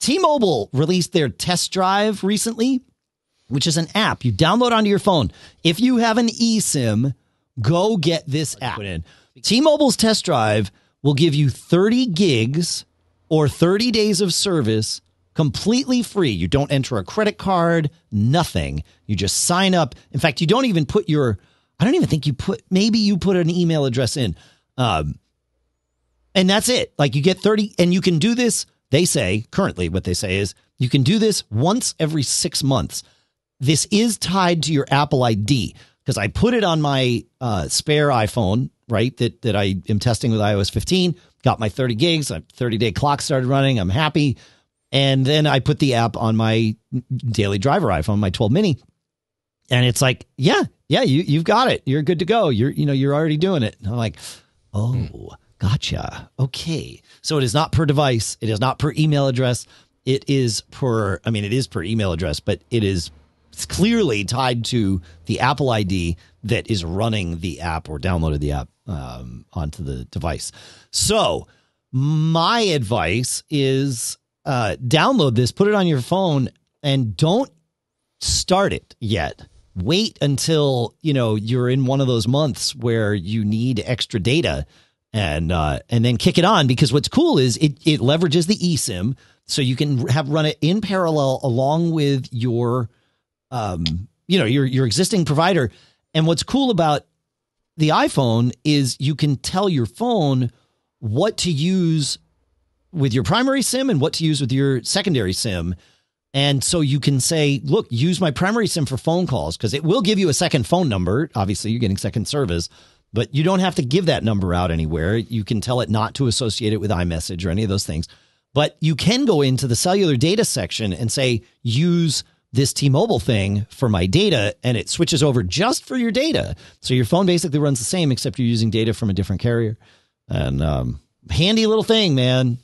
T Mobile released their test drive recently, which is an app you download onto your phone. If you have an eSIM, go get this app. T Mobile's test drive will give you 30 gigs or 30 days of service completely free. You don't enter a credit card, nothing. You just sign up. In fact, you don't even put your, I don't even think you put, maybe you put an email address in. Um, and that's it. Like you get 30, and you can do this they say, currently, what they say is you can do this once every six months. This is tied to your Apple ID because I put it on my uh, spare iPhone, right? That, that I am testing with iOS 15, got my 30 gigs, a 30 day clock started running. I'm happy. And then I put the app on my daily driver iPhone, my 12 mini. And it's like, yeah, yeah, you, you've got it. You're good to go. You're, you know, you're already doing it. And I'm like, oh. Hmm Gotcha. Okay. So it is not per device. It is not per email address. It is per, I mean, it is per email address, but it is clearly tied to the Apple ID that is running the app or downloaded the app um, onto the device. So my advice is uh, download this, put it on your phone, and don't start it yet wait until you know you're in one of those months where you need extra data and uh, and then kick it on because what's cool is it it leverages the eSIM so you can have run it in parallel along with your um you know your your existing provider and what's cool about the iPhone is you can tell your phone what to use with your primary SIM and what to use with your secondary SIM and so you can say, look, use my primary SIM for phone calls because it will give you a second phone number. Obviously, you're getting second service, but you don't have to give that number out anywhere. You can tell it not to associate it with iMessage or any of those things. But you can go into the cellular data section and say, use this T Mobile thing for my data, and it switches over just for your data. So your phone basically runs the same, except you're using data from a different carrier. And um, handy little thing, man.